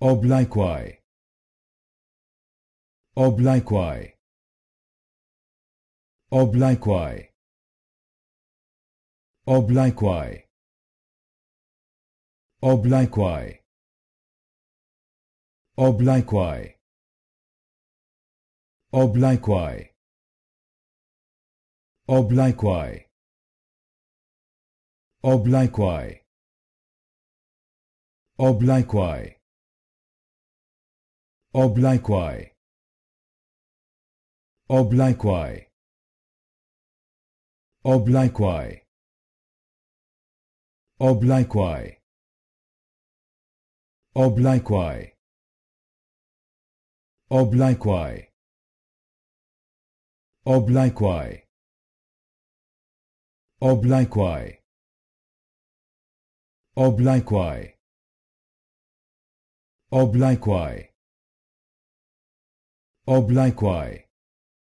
obliquely obliquely obliquely obliquely obliquely obliquely obliquely obliquely obliquely obliquely obliquely obliquely obliquely obliquely obliquely obliquely obliquely obliquely obliquely obliquely oblikui